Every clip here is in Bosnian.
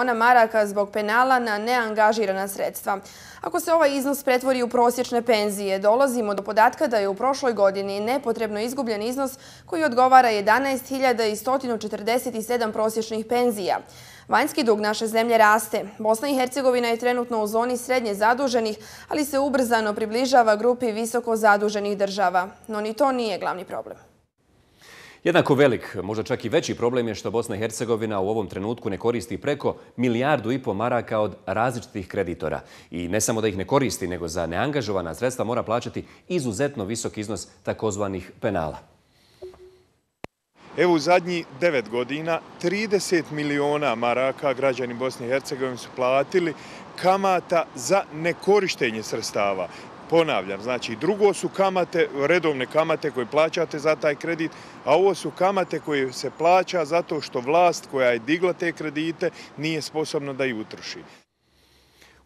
miliona maraka zbog penala na neangažirana sredstva. Ako se ovaj iznos pretvori u prosječne penzije, dolazimo do podatka da je u prošloj godini nepotrebno izgubljen iznos koji odgovara 11.147 prosječnih penzija. Vanjski dug naše zemlje raste. Bosna i Hercegovina je trenutno u zoni srednje zaduženih, ali se ubrzano približava grupi visoko zaduženih država. No ni to nije glavni problem. Jednako velik, možda čak i veći problem je što Bosna i Hercegovina u ovom trenutku ne koristi preko milijardu i po maraka od različitih kreditora. I ne samo da ih ne koristi, nego za neangažovana sredstva mora plaćati izuzetno visok iznos takozvanih penala. Evo u zadnji devet godina 30 miliona maraka građani Bosne i Hercegovine su platili kamata za nekorištenje srstava ponavljam, znači drugo su kamate, redovne kamate koje plaćate za taj kredit, a ovo su kamate koje se plaća zato što vlast koja je digla te kredite nije sposobna da ju utroši.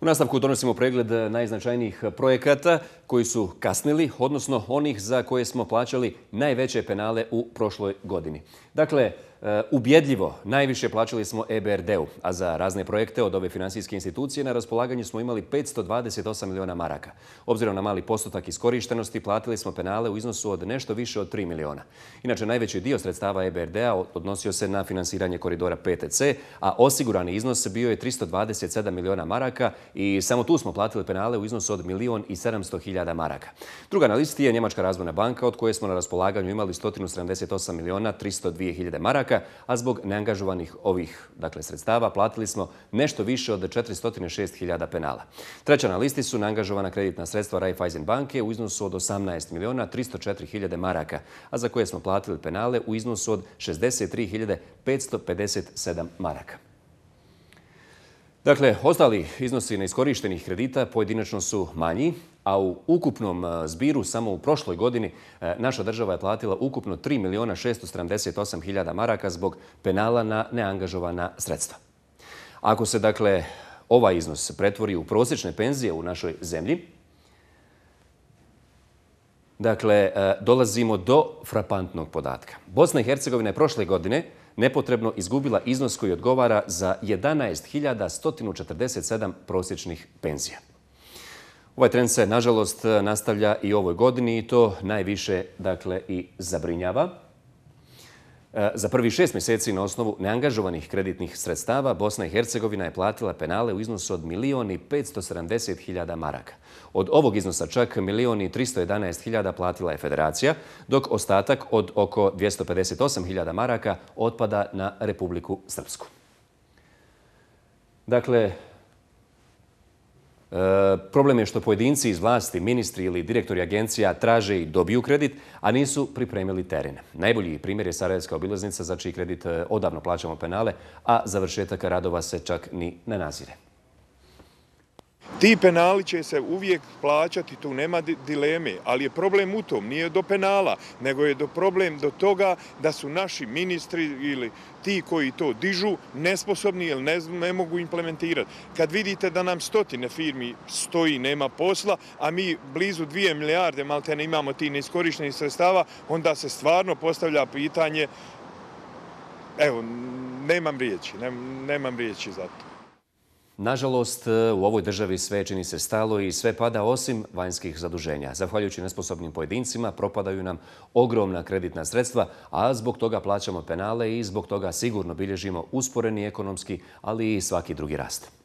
U nastavku donosimo pregled najznačajnijih projekata koji su kasnili, odnosno onih za koje smo plaćali najveće penale u prošloj godini. Dakle, E, ubjedljivo, najviše plaćali smo EBRD-u, a za razne projekte od ove finansijske institucije na raspolaganju smo imali 528 miliona maraka. Obzirom na mali postotak iskorištenosti, platili smo penale u iznosu od nešto više od 3 miliona. Inače, najveći dio sredstava EBRD-a odnosio se na finansiranje koridora PTC, a osigurani iznos bio je 327 miliona maraka i samo tu smo platili penale u iznosu od 1 milion i 700 hiljada maraka. Druga na listi je Njemačka razvojna banka, od koje smo na raspolaganju imali 178 miliona 302 hiljade maraka, maraka, a zbog neangažovanih ovih dakle, sredstava platili smo nešto više od 406.000 penala. Treća na listi su neangažovana kreditna sredstva Raiffeisen banke u iznosu od 18.304.000 maraka, a za koje smo platili penale u iznosu od 63.557 maraka. Dakle, ostali iznosi neiskorištenih kredita pojedinačno su manji, a u ukupnom zbiru samo u prošloj godini e, naša država je platila ukupno 3.678.000 maraka zbog penala na neangažovana sredstva. Ako se dakle ovaj iznos pretvori u prosječne penzije u našoj zemlji, dakle e, dolazimo do frapantnog podatka. Bosna i Hercegovina je prošle godine nepotrebno izgubila iznos koji odgovara za 11.147 prosječnih penzija. Ovaj trend se, nažalost, nastavlja i u ovoj godini i to najviše dakle, i zabrinjava. E, za prvi šest mjeseci na osnovu neangažovanih kreditnih sredstava Bosna i Hercegovina je platila penale u iznosu od 1.570.000 maraka. Od ovog iznosa čak 1.311.000 platila je federacija, dok ostatak od oko 258.000 maraka otpada na Republiku Srpsku. Dakle, E, problem je što pojedinci iz vlasti, ministri ili direktori agencija traže i dobiju kredit, a nisu pripremili teren. Najbolji primjer je Sarajevska obilaznica za čiji kredit e, odavno plaćamo penale, a završetaka radova se čak ni ne nazire. Ti penali će se uvijek plaćati, tu nema dileme, ali je problem u tom, nije do penala, nego je do problem do toga da su naši ministri ili ti koji to dižu nesposobni ili ne mogu implementirati. Kad vidite da nam stotine firmi stoji, nema posla, a mi blizu dvije milijarde maltene imamo ti neiskorišnjenih sredstava, onda se stvarno postavlja pitanje, evo, nemam riječi, nemam riječi za to. Nažalost, e, u ovoj državi sve čini se stalo i sve pada osim vanjskih zaduženja. Zahvaljujući nesposobnim pojedincima, propadaju nam ogromna kreditna sredstva, a zbog toga plaćamo penale i zbog toga sigurno bilježimo usporeni ekonomski, ali i svaki drugi rast.